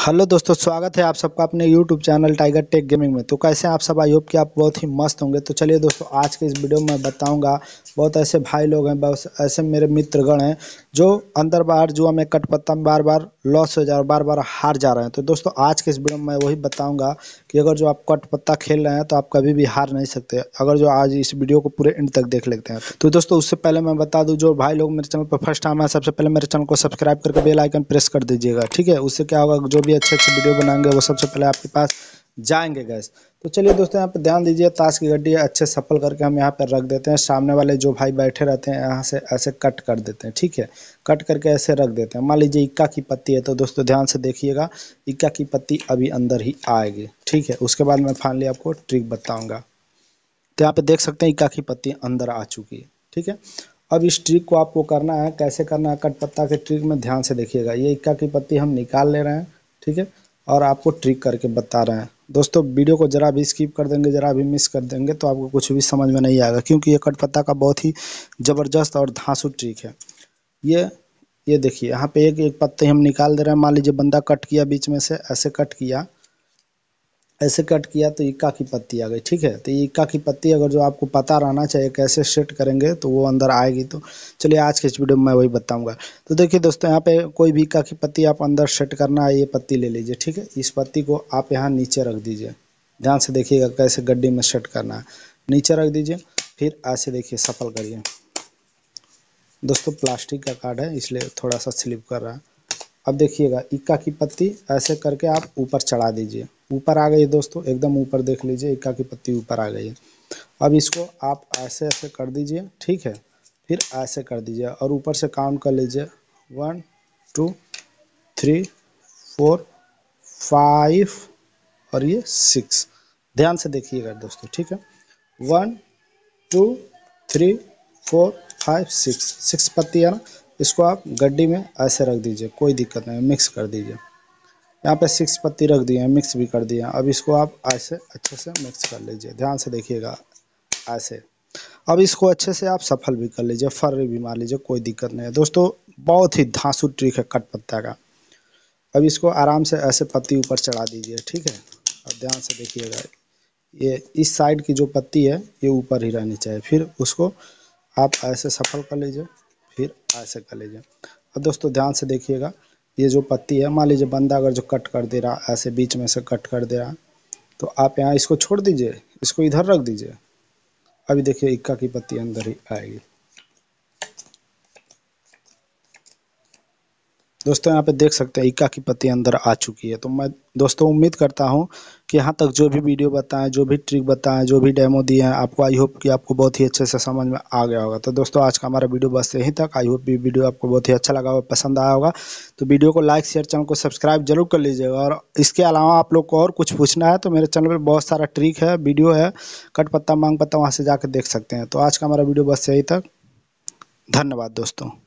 hello दोस्तों स्वागत है आप सबका अपने YouTube channel Tiger Tech gaming में तो कैसे आप सब आई होप कि आप बहुत ही मस्त होंगे तो चलिए दोस्तों आज के इस वीडियो में बताऊंगा बहुत ऐसे भाई लोग हैं बहुत ऐसे मेरे मित्रगण हैं जो अंदर बाहर जुआ में कटपत्ता में बार बार लॉस हो जा रहा बार बार हार जा रहे हैं तो दोस्तों आज के इस वीडियो में मैं वही बताऊँगा कि अगर जो आप कटपत्ता खेल रहे हैं तो आप कभी भी हार नहीं सकते अगर जो आज इस वीडियो को पूरे एंड तक देख लेते हैं तो दोस्तों उससे पहले मैं बता दूँ जो भाई लोग मेरे चैनल पर फर्स्ट टाइम है सबसे पहले मेरे चैनल को सब्सक्राइब करके बेलाइकन प्रेस कर दीजिएगा ठीक है उससे क्या होगा जो भी अच्छे अच्छे वीडियो बनाएंगे वो सबसे पहले आपके पास जाएंगे गैस तो चलिए दोस्तों यहाँ पे ध्यान दीजिए ताश की गड्डी अच्छे सफल करके हम यहाँ पर रख देते हैं सामने वाले जो भाई बैठे रहते हैं यहाँ से ऐसे कट कर देते हैं ठीक है कट करके ऐसे रख देते हैं मान लीजिए इक्का की पत्ती है तो दोस्तों ध्यान से देखिएगा इक्का की पत्ती अभी अंदर ही आएगी ठीक है उसके बाद मैं फाइनली आपको ट्रिक बताऊँगा तो यहाँ पर देख सकते हैं इक्का की पत्ती अंदर आ चुकी है ठीक है अब इस ट्रिक को आपको करना है कैसे करना है कट पत्ता के ट्रिक में ध्यान से देखिएगा ये इक्का की पत्ती हम निकाल ले रहे हैं ठीक है और आपको ट्रिक करके बता रहे हैं दोस्तों वीडियो को ज़रा भी स्किप कर देंगे ज़रा भी मिस कर देंगे तो आपको कुछ भी समझ में नहीं आएगा क्योंकि ये कटपत्ता का बहुत ही ज़बरदस्त और धांसू ट्रिक है ये ये देखिए यहाँ पे एक एक पत्ते हम निकाल दे रहे हैं मान लीजिए बंदा कट किया बीच में से ऐसे कट किया ऐसे कट किया तो इक्का की पत्ती आ गई ठीक है तो इक्का की पत्ती अगर जो आपको पता रहना चाहिए कैसे सेट करेंगे तो वो अंदर आएगी तो चलिए आज के इस वीडियो में मैं वही बताऊंगा तो देखिए दोस्तों यहाँ पे कोई भी इक्का की पत्ती आप अंदर सेट करना है ये पत्ती ले लीजिए ठीक है इस पत्ती को आप यहाँ नीचे रख दीजिए ध्यान से देखिएगा कैसे गड्डी में सेट करना है नीचे रख दीजिए फिर ऐसे देखिए सफल करिए दोस्तों प्लास्टिक का कार्ड है इसलिए थोड़ा सा स्लिप कर रहा है अब देखिएगा इक्का की पत्ती ऐसे करके आप ऊपर चढ़ा दीजिए ऊपर आ गई है दोस्तों एकदम ऊपर देख लीजिए इक्का की पत्ती ऊपर आ गई है अब इसको आप ऐसे ऐसे कर दीजिए ठीक है फिर ऐसे कर दीजिए और ऊपर से काउंट कर लीजिए one two three four five और ये सिक्स ध्यान से देखिएगा दोस्तों ठीक है one two three four five six six पत्ती है ना इसको आप गड्डी में ऐसे रख दीजिए कोई दिक्कत नहीं मिक्स कर दीजिए यहाँ पे सिक्स पत्ती रख दिए मिक्स भी कर दिए अब इसको आप ऐसे अच्छे से मिक्स कर लीजिए ध्यान से देखिएगा ऐसे अब इसको अच्छे से आप सफल भी कर लीजिए फर्री भी मार लीजिए कोई दिक्कत नहीं है दोस्तों बहुत ही धांसू ट्रिक है कट पत्ता का अब इसको आराम से ऐसे पत्ती ऊपर चढ़ा दीजिए ठीक है अब ध्यान से देखिएगा ये इस साइड की जो पत्ती है ये ऊपर ही रहनी चाहिए फिर उसको आप ऐसे सफल कर लीजिए फिर ऐसे कर लीजिए अब दोस्तों ध्यान से देखिएगा ये जो पत्ती है मान लीजिए बंदा अगर जो कट कर दे रहा ऐसे बीच में से कट कर दे रहा तो आप यहाँ इसको छोड़ दीजिए इसको इधर रख दीजिए अभी देखिए इक्का की पत्ती अंदर ही आएगी दोस्तों यहाँ पे देख सकते हैं इक्का की पत्ती अंदर आ चुकी है तो मैं दोस्तों उम्मीद करता हूँ कि यहाँ तक जो भी वीडियो बताएं जो भी ट्रिक बताएं जो भी डेमो दिए हैं आपको आई होप कि आपको बहुत ही अच्छे से समझ में आ गया होगा तो दोस्तों आज का हमारा वीडियो बस यहीं तक आई होप ये वीडियो आपको बहुत ही अच्छा लगा होगा पसंद आया होगा तो वीडियो को लाइक शेयर चैनल को सब्सक्राइब जरूर कर लीजिएगा और इसके अलावा आप लोग को और कुछ पूछना है तो मेरे चैनल पर बहुत सारा ट्रिक है वीडियो है कट पत्ता मांग पत्ता वहाँ से जाकर देख सकते हैं तो आज का हमारा वीडियो बस यहीं तक धन्यवाद दोस्तों